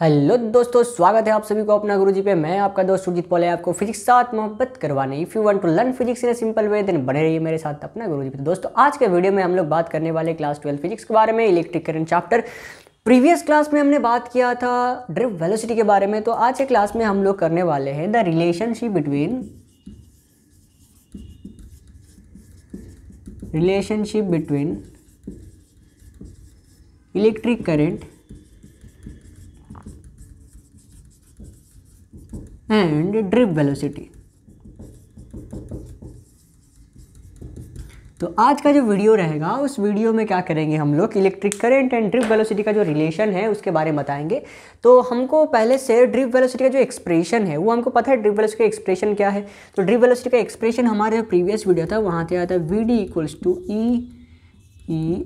Hello दोस्तों स्वागत है आप सभी को अपना गुरुजी पे मैं आपका दोस्त सुजीत पोले आपको फिजिक्स साथ मोहब्बत करवाने if you want to learn physics in simple way then बने रहिए मेरे साथ अपना गुरुजी पे तो दोस्तों आज के वीडियो में हम लोग बात करने वाले क्लास ट्वेल्व फिजिक्स के बारे में electric current chapter previous class में हमने बात किया था ड्रिप वेलोसिटी के बारे में तो आज के क्लास में हम लोग करने वाले हैं the relationship between relationship between electric current and drip velocity तो आज का जो वीडियो रहेगा उस वीडियो में क्या करेंगे हम लोग electric current and drip velocity का जो रिलेशन है उसके बारे में बताएंगे तो हमको पहले से ड्रिप वेलोसिटी का जो एक्सप्रेशन है वो हमको पता है ड्रिप वेलोसिटी का एक्सप्रेशन क्या है तो ड्रिप वेलोसिटी का एक्सप्रेशन हमारे जो प्रीवियस वीडियो था वहाँ से आया था V D equals to E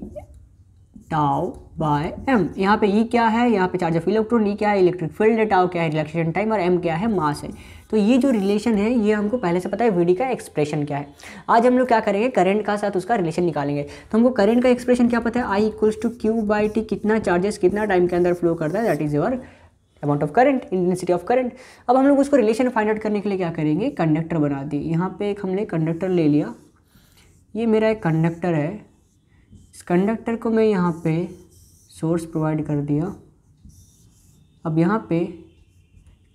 tau by M यहाँ पे ई e क्या है यहाँ पे चार्ज ऑफ इलेक्ट्रॉन ई क्या है इलेक्ट्रिक फील्ड है टाओ क्या है रिलेक्शन टाइम और एम क्या है मास है तो ये जो रिलेशन है ये हमको पहले से पता है वीडी का एक्सप्रेशन क्या है आज हम लोग क्या करेंगे करंट का साथ उसका रिलेशन निकालेंगे तो हमको करंट का एक्सप्रेशन क्या पता है I equals to Q by T कितना चार्जेस कितना टाइम के अंदर फ्लो करता है that is your amount of current intensity of current अब हम लोग उसको रिलेशन फाइंड आउट करने के लिए क्या करेंगे कंडक्टर बना दिए यहाँ पे एक हमने कंडक्टर ले लिया ये मेरा एक कंडक्टर है इस कंडक्टर को मैं यहाँ पे सोर्स प्रोवाइड कर दिया अब यहाँ पे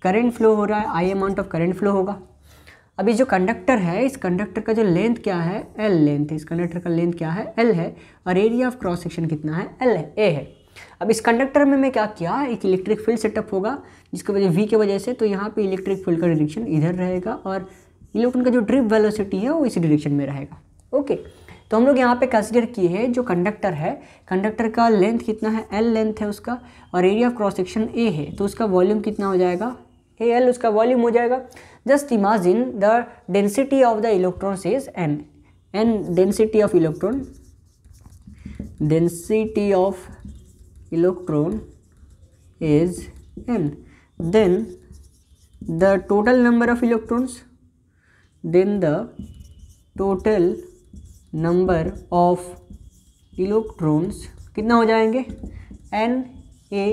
करंट फ्लो हो रहा है I amount of current flow होगा अभी जो कंडक्टर है इस कंडक्टर का जो लेंथ क्या है एल लेंथ है इस कंडक्टर का लेंथ क्या है एल है और एरिया ऑफ क्रॉस सेक्शन कितना है एल है ए है अब इस कंडक्टर में मैं क्या किया एक इलेक्ट्रिक फील्ड सेटअप होगा जिसकी वजह वी के वजह से तो यहाँ पे इलेक्ट्रिक फील्ड का डिरेक्शन इधर रहेगा और इलेक्ट्रॉन का जो ड्रिप वेलोसिटी है वो इसी डिरेक्शन में रहेगा ओके तो हम लोग यहाँ पे कंसिडर किए हैं जो कंडक्टर है कंडक्टर का लेंथ कितना है एल लेंथ है उसका और area of cross section A है तो उसका वॉल्यूम कितना हो जाएगा ए एल उसका वॉल्यूम हो जाएगा just imagine the density of the electrons is N N density of electron density of electron is N then the total number of electrons then the total number of electrons कितना हो जाएंगे N A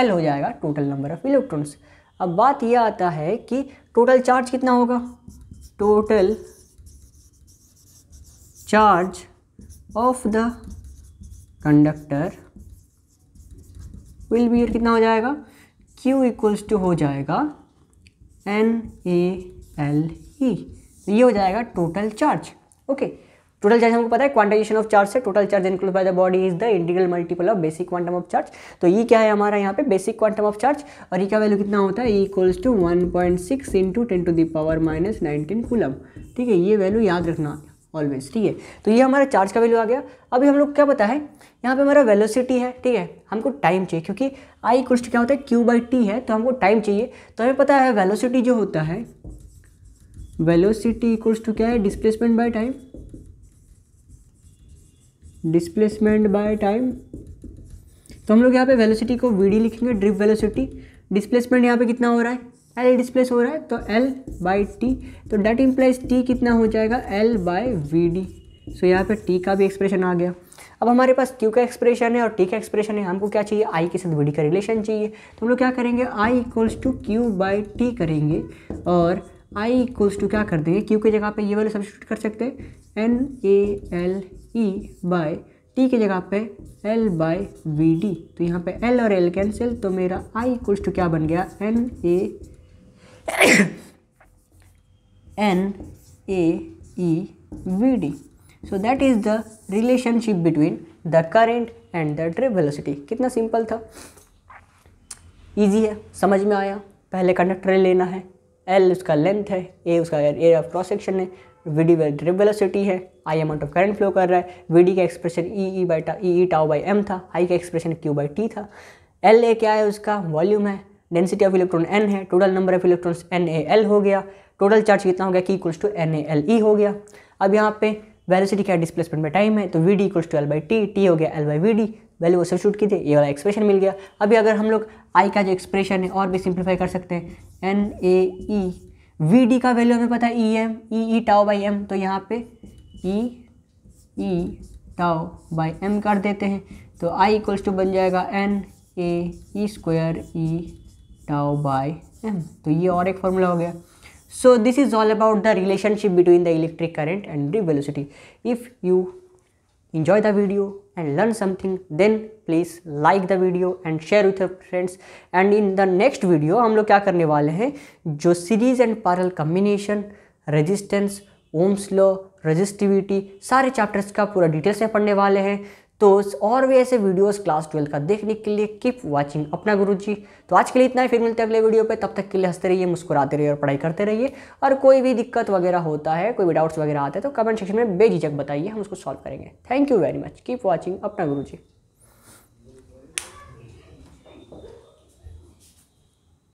L हो जाएगा total number of electrons अब बात यह आता है कि टोटल चार्ज कितना होगा total charge of the conductor will be कितना हो जाएगा Q इक्वल्स टू हो जाएगा एन ए एल ई ये हो जाएगा total charge okay okay. Total charge हमको पता है क्वांटाइजेशन ऑफ चार्ज से total charge include by the body is the integral multiple of basic quantum of charge तो ये क्या है हमारा यहाँ पे बेसिक क्वांटम ऑफ चार्ज और ये क्या वैल्यू कितना होता है equals to one point six into ten to the power minus nineteen coulomb ठीक है ये वैल्यू याद रखना ऑलवेज ठीक है तो ये हमारा चार्ज का वैल्यू आ गया अभी हम लोग क्या पता है यहाँ पे हमारा वेलोसिटी है ठीक है हमको टाइम चाहिए क्योंकि आई कुछ क्या होता है क्यू बाई टी है तो हमको टाइम चाहिए तो हमें पता है वेलोसिटी जो होता है वेलोसिटी इक्वल्स टू क्या है displacement by time displacement by time तो हम लोग यहाँ पे वेलोसिटी को वी डी लिखेंगे ड्रिप वेलोसिटी डिस्प्लेसमेंट यहाँ पे कितना हो रहा है एल डिस्प्लेस हो रहा है तो एल बाई टी तो डेट इम्प्लाइज टी कितना हो जाएगा L by V D so यहाँ पे टी का भी एक्सप्रेशन आ गया अब हमारे पास क्यू का एक्सप्रेशन है और टी का एक्सप्रेशन है हमको क्या चाहिए आई के साथ वी डी का रिलेशन चाहिए तो हम लोग क्या करेंगे I equals to Q by T करेंगे और आई इक्वल्स टू क्या कर देंगे क्यू की जगह पे ये वाले सब्सिट्यूट कर सकते हैं N A L E by T की जगह पे एल बाय वी डी तो यहाँ पे एल और एल कैंसिल तो मेरा आई कुछ क्या बन गया N A N A E V D so that is the relationship between the current and the trip velocity कितना सिंपल था ईजी है समझ में आया पहले कंडक्टर लेना है एल उसका लेंथ है ए उसका एरिया ऑफ क्रॉस सेक्शन है वी डी ट्रिप वेलोसिटी है I amount of current flow कर रहा है वी डी का expression E E by tau E E tau by M था आई का एक्सप्रेशन क्यू बाई टी था एल ए क्या है उसका वॉल्यूम है डेंसिटी ऑफ इलेक्ट्रॉन एन है total number of electrons N A L हो गया टोटल चार्ज कितना हो गया कि equals to N A L E हो गया अब यहाँ पे वेलोसिटी क्या डिस्प्लेसमेंट में टाइम है तो V D equals to L by T T हो गया L by V D value शूट की कीजिए ये वाला एक्सप्रेशन मिल गया अभी अगर हम लोग आई का जो एक्सप्रेशन है और भी सिंप्लीफाई कर सकते हैं N A E V D का वैल्यू हमें पता है E M E E tau by M तो यहाँ पे E E tau by M कर देते हैं तो आई इक्वल्स टू बन जाएगा N A E square E tau by M तो ये और एक फॉर्मूला हो गया so this is all about the relationship between the electric current and the velocity if you enjoy the video and learn something then please like the video and share with your friends and in the next video हम लोग क्या करने वाले हैं जो series and parallel combination resistance Ohm's law resistivity सारे chapters का पूरा डिटेल्स में पढ़ने वाले हैं तो और भी ऐसे वीडियोस क्लास ट्वेल्थ का देखने के लिए कीप वाचिंग अपना गुरुजी तो आज के लिए इतना ही फिर मिलते हैं अगले वीडियो पे तब तक के लिए हंसते रहिए मुस्कुराते रहिए और पढ़ाई करते रहिए और कोई भी दिक्कत वगैरह होता है कोई भी डाउट्स वगैरह आते हैं तो कमेंट सेक्शन में बेझिझक बताइए हम उसको सॉल्व करेंगे thank you very much keep watching Apna गुरु